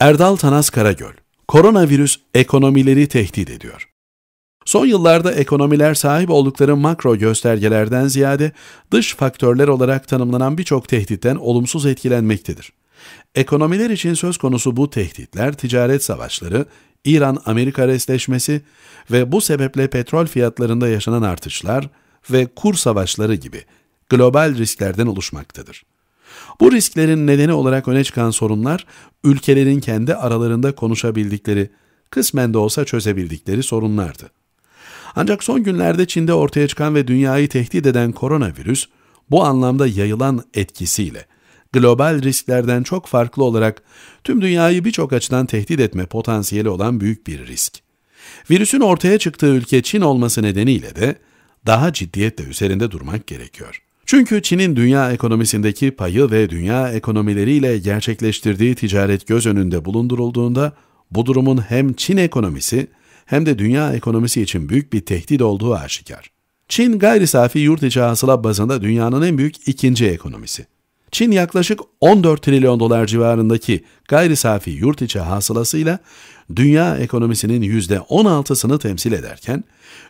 Erdal Tanas Karagöl, koronavirüs ekonomileri tehdit ediyor. Son yıllarda ekonomiler sahip oldukları makro göstergelerden ziyade dış faktörler olarak tanımlanan birçok tehditten olumsuz etkilenmektedir. Ekonomiler için söz konusu bu tehditler ticaret savaşları, İran-Amerika resleşmesi ve bu sebeple petrol fiyatlarında yaşanan artışlar ve kur savaşları gibi global risklerden oluşmaktadır. Bu risklerin nedeni olarak öne çıkan sorunlar, ülkelerin kendi aralarında konuşabildikleri, kısmen de olsa çözebildikleri sorunlardı. Ancak son günlerde Çin'de ortaya çıkan ve dünyayı tehdit eden koronavirüs, bu anlamda yayılan etkisiyle, global risklerden çok farklı olarak tüm dünyayı birçok açıdan tehdit etme potansiyeli olan büyük bir risk. Virüsün ortaya çıktığı ülke Çin olması nedeniyle de daha ciddiyetle üzerinde durmak gerekiyor. Çünkü Çin'in dünya ekonomisindeki payı ve dünya ekonomileriyle gerçekleştirdiği ticaret göz önünde bulundurulduğunda bu durumun hem Çin ekonomisi hem de dünya ekonomisi için büyük bir tehdit olduğu aşikar. Çin gayri safi yurt içi hasıla bazında dünyanın en büyük ikinci ekonomisi. Çin yaklaşık 14 trilyon dolar civarındaki gayri safi yurt içi hasılasıyla dünya ekonomisinin %16'sını temsil ederken,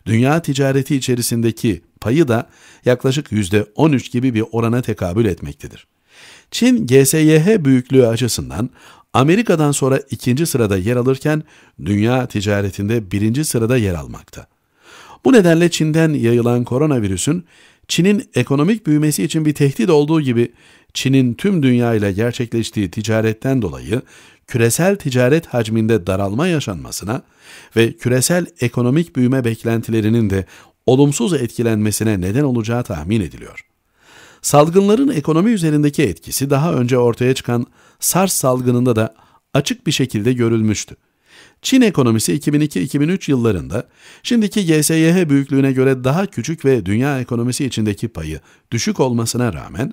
dünya ticareti içerisindeki payı da yaklaşık %13 gibi bir orana tekabül etmektedir. Çin GSYH büyüklüğü açısından Amerika'dan sonra ikinci sırada yer alırken dünya ticaretinde birinci sırada yer almakta. Bu nedenle Çin'den yayılan koronavirüsün Çin'in ekonomik büyümesi için bir tehdit olduğu gibi Çin'in tüm dünya ile gerçekleştiği ticaretten dolayı küresel ticaret hacminde daralma yaşanmasına ve küresel ekonomik büyüme beklentilerinin de olumsuz etkilenmesine neden olacağı tahmin ediliyor. Salgınların ekonomi üzerindeki etkisi daha önce ortaya çıkan SARS salgınında da açık bir şekilde görülmüştü. Çin ekonomisi 2002-2003 yıllarında şimdiki GSYH büyüklüğüne göre daha küçük ve dünya ekonomisi içindeki payı düşük olmasına rağmen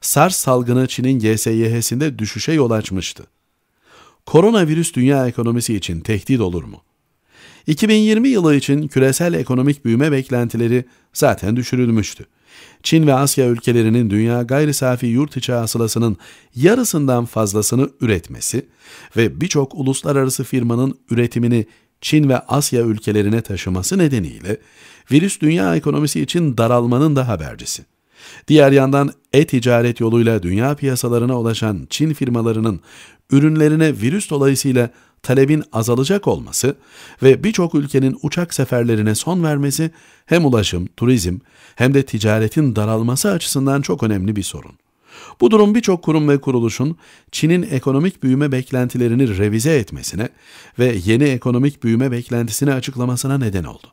SARS salgını Çin'in GSYH'sinde düşüşe yol açmıştı. Koronavirüs dünya ekonomisi için tehdit olur mu? 2020 yılı için küresel ekonomik büyüme beklentileri zaten düşürülmüştü. Çin ve Asya ülkelerinin dünya gayri safi yurt içi hasılasının yarısından fazlasını üretmesi ve birçok uluslararası firmanın üretimini Çin ve Asya ülkelerine taşıması nedeniyle virüs dünya ekonomisi için daralmanın da habercisi. Diğer yandan e-ticaret yoluyla dünya piyasalarına ulaşan Çin firmalarının ürünlerine virüs dolayısıyla talebin azalacak olması ve birçok ülkenin uçak seferlerine son vermesi hem ulaşım, turizm hem de ticaretin daralması açısından çok önemli bir sorun. Bu durum birçok kurum ve kuruluşun Çin'in ekonomik büyüme beklentilerini revize etmesine ve yeni ekonomik büyüme beklentisini açıklamasına neden oldu.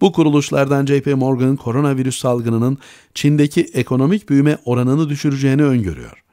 Bu kuruluşlardan JP Morgan koronavirüs salgınının Çin'deki ekonomik büyüme oranını düşüreceğini öngörüyor.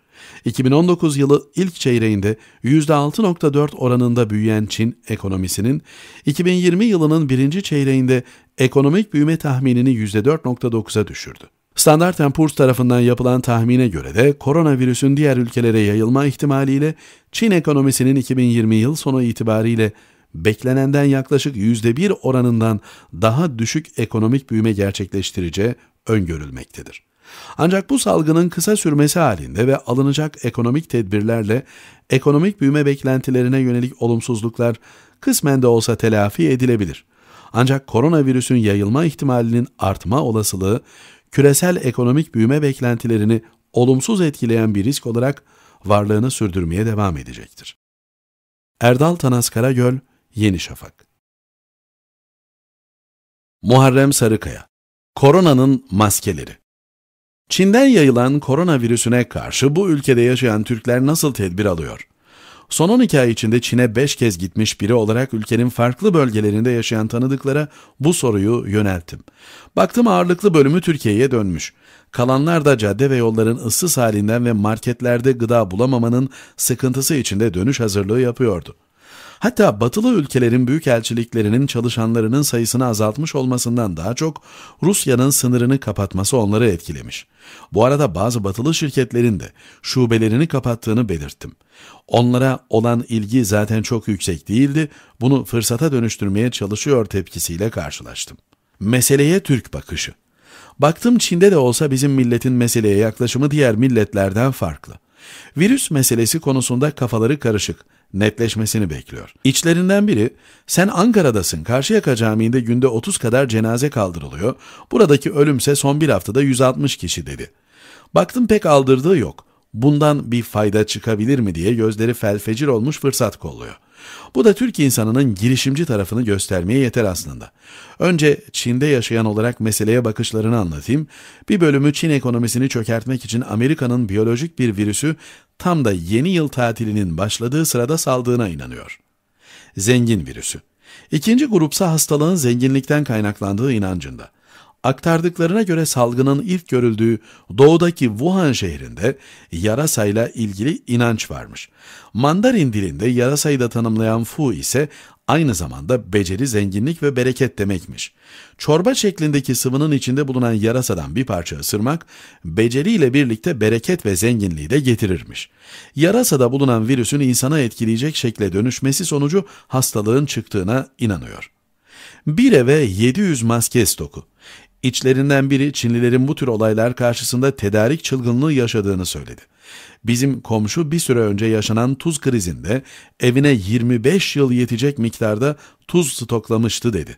2019 yılı ilk çeyreğinde %6.4 oranında büyüyen Çin ekonomisinin 2020 yılının birinci çeyreğinde ekonomik büyüme tahminini %4.9'a düşürdü. Standard Poor's tarafından yapılan tahmine göre de koronavirüsün diğer ülkelere yayılma ihtimaliyle Çin ekonomisinin 2020 yıl sonu itibariyle beklenenden yaklaşık %1 oranından daha düşük ekonomik büyüme gerçekleştireceği öngörülmektedir. Ancak bu salgının kısa sürmesi halinde ve alınacak ekonomik tedbirlerle ekonomik büyüme beklentilerine yönelik olumsuzluklar kısmen de olsa telafi edilebilir. Ancak koronavirüsün yayılma ihtimalinin artma olasılığı küresel ekonomik büyüme beklentilerini olumsuz etkileyen bir risk olarak varlığını sürdürmeye devam edecektir. Erdal Tanas Karagöl, Yeni Şafak Muharrem Sarıkaya Koronanın maskeleri Çin'den yayılan koronavirüsüne karşı bu ülkede yaşayan Türkler nasıl tedbir alıyor? Son 12 ay içinde Çin'e 5 kez gitmiş biri olarak ülkenin farklı bölgelerinde yaşayan tanıdıklara bu soruyu yönelttim. Baktım ağırlıklı bölümü Türkiye'ye dönmüş. Kalanlar da cadde ve yolların ıssız halinden ve marketlerde gıda bulamamanın sıkıntısı içinde dönüş hazırlığı yapıyordu. Hatta batılı ülkelerin büyükelçiliklerinin çalışanlarının sayısını azaltmış olmasından daha çok Rusya'nın sınırını kapatması onları etkilemiş. Bu arada bazı batılı şirketlerin de şubelerini kapattığını belirttim. Onlara olan ilgi zaten çok yüksek değildi, bunu fırsata dönüştürmeye çalışıyor tepkisiyle karşılaştım. Meseleye Türk bakışı. Baktım Çin'de de olsa bizim milletin meseleye yaklaşımı diğer milletlerden farklı. Virüs meselesi konusunda kafaları karışık netleşmesini bekliyor. İçlerinden biri sen Ankara'dasın Karşıyaka Camii'nde günde 30 kadar cenaze kaldırılıyor. Buradaki ölümse son bir haftada 160 kişi dedi. Baktım pek aldırdığı yok. Bundan bir fayda çıkabilir mi diye gözleri felfecir olmuş fırsat kolluyor. Bu da Türk insanının girişimci tarafını göstermeye yeter aslında. Önce Çin'de yaşayan olarak meseleye bakışlarını anlatayım. Bir bölümü Çin ekonomisini çökertmek için Amerika'nın biyolojik bir virüsü tam da yeni yıl tatilinin başladığı sırada saldığına inanıyor. Zengin virüsü. İkinci grupsa hastalığın zenginlikten kaynaklandığı inancında. Aktardıklarına göre salgının ilk görüldüğü doğudaki Wuhan şehrinde yarasayla ilgili inanç varmış. Mandarin dilinde yarasayı da tanımlayan Fu ise aynı zamanda beceri, zenginlik ve bereket demekmiş. Çorba şeklindeki sıvının içinde bulunan yarasadan bir parça ısırmak, beceriyle birlikte bereket ve zenginliği de getirirmiş. Yarasada bulunan virüsün insana etkileyecek şekle dönüşmesi sonucu hastalığın çıktığına inanıyor. Bir eve 700 maske stoku, İçlerinden biri Çinlilerin bu tür olaylar karşısında tedarik çılgınlığı yaşadığını söyledi. Bizim komşu bir süre önce yaşanan tuz krizinde evine 25 yıl yetecek miktarda tuz stoklamıştı dedi.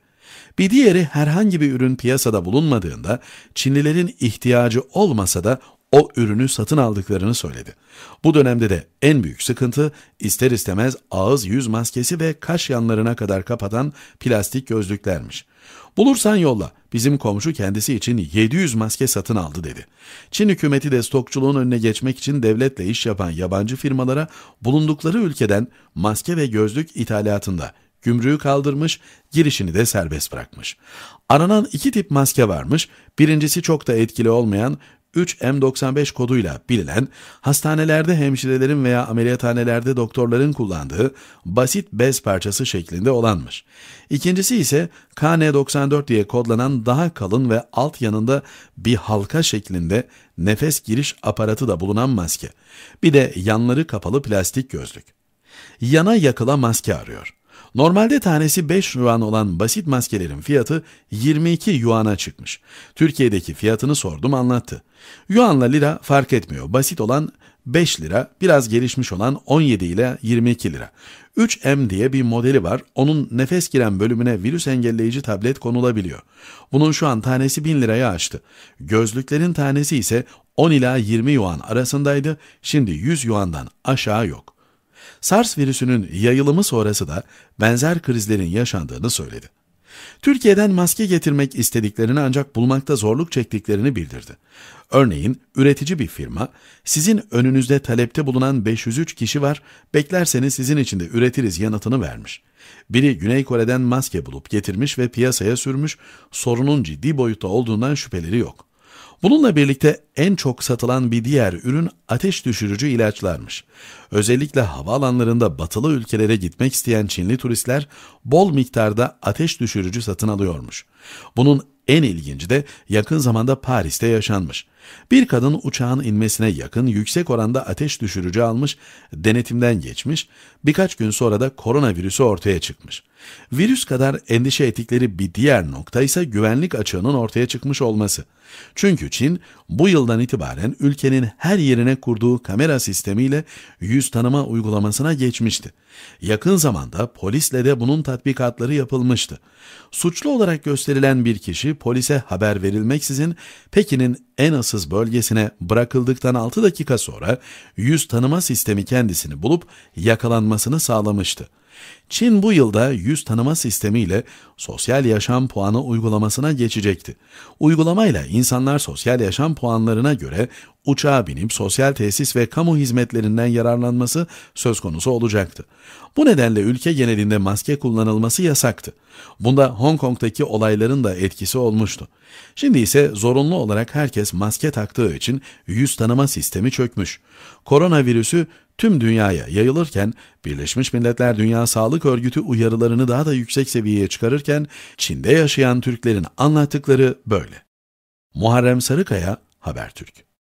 Bir diğeri herhangi bir ürün piyasada bulunmadığında Çinlilerin ihtiyacı olmasa da o ürünü satın aldıklarını söyledi. Bu dönemde de en büyük sıkıntı ister istemez ağız yüz maskesi ve kaş yanlarına kadar kapatan plastik gözlüklermiş. Bulursan yolla Bizim komşu kendisi için 700 maske satın aldı dedi. Çin hükümeti de stokçuluğun önüne geçmek için devletle iş yapan yabancı firmalara bulundukları ülkeden maske ve gözlük ithalatında gümrüğü kaldırmış, girişini de serbest bırakmış. Aranan iki tip maske varmış, birincisi çok da etkili olmayan 3M95 koduyla bilinen hastanelerde hemşirelerin veya ameliyathanelerde doktorların kullandığı basit bez parçası şeklinde olanmış. İkincisi ise KN94 diye kodlanan daha kalın ve alt yanında bir halka şeklinde nefes giriş aparatı da bulunan maske. Bir de yanları kapalı plastik gözlük. Yana yakıla maske arıyor. Normalde tanesi 5 yuan olan basit maskelerin fiyatı 22 yuana çıkmış. Türkiye'deki fiyatını sordum anlattı. Yuanla lira fark etmiyor. Basit olan 5 lira, biraz gelişmiş olan 17 ile 22 lira. 3M diye bir modeli var. Onun nefes giren bölümüne virüs engelleyici tablet konulabiliyor. Bunun şu an tanesi 1000 liraya aştı. Gözlüklerin tanesi ise 10 ila 20 yuan arasındaydı. Şimdi 100 yuandan aşağı yok. SARS virüsünün yayılımı sonrası da benzer krizlerin yaşandığını söyledi. Türkiye'den maske getirmek istediklerini ancak bulmakta zorluk çektiklerini bildirdi. Örneğin üretici bir firma, sizin önünüzde talepte bulunan 503 kişi var, beklerseniz sizin için de üretiriz yanıtını vermiş. Biri Güney Kore'den maske bulup getirmiş ve piyasaya sürmüş, sorunun ciddi boyutta olduğundan şüpheleri yok.'' Bununla birlikte en çok satılan bir diğer ürün ateş düşürücü ilaçlarmış. Özellikle havaalanlarında batılı ülkelere gitmek isteyen Çinli turistler bol miktarda ateş düşürücü satın alıyormuş. Bunun en ilginci de yakın zamanda Paris'te yaşanmış. Bir kadın uçağın inmesine yakın yüksek oranda ateş düşürücü almış, denetimden geçmiş, birkaç gün sonra da koronavirüsü ortaya çıkmış. Virüs kadar endişe ettikleri bir diğer nokta ise güvenlik açığının ortaya çıkmış olması. Çünkü Çin bu yıldan itibaren ülkenin her yerine kurduğu kamera sistemiyle yüz tanıma uygulamasına geçmişti. Yakın zamanda polisle de bunun tatbikatları yapılmıştı. Suçlu olarak gösterilen bir kişi polise haber verilmeksizin Pekin'in en asıl tanımasız bölgesine bırakıldıktan 6 dakika sonra yüz tanıma sistemi kendisini bulup yakalanmasını sağlamıştı. Çin bu yılda yüz tanıma sistemiyle sosyal yaşam puanı uygulamasına geçecekti. Uygulamayla insanlar sosyal yaşam puanlarına göre uçağa binip sosyal tesis ve kamu hizmetlerinden yararlanması söz konusu olacaktı. Bu nedenle ülke genelinde maske kullanılması yasaktı. Bunda Hong Kong'daki olayların da etkisi olmuştu. Şimdi ise zorunlu olarak herkes maske taktığı için yüz tanıma sistemi çökmüş. Koronavirüsü tüm dünyaya yayılırken, Birleşmiş Milletler Dünya Sağlık Örgütü uyarılarını daha da yüksek seviyeye çıkarırken, Çin'de yaşayan Türklerin anlattıkları böyle. Muharrem Sarıkaya, Habertürk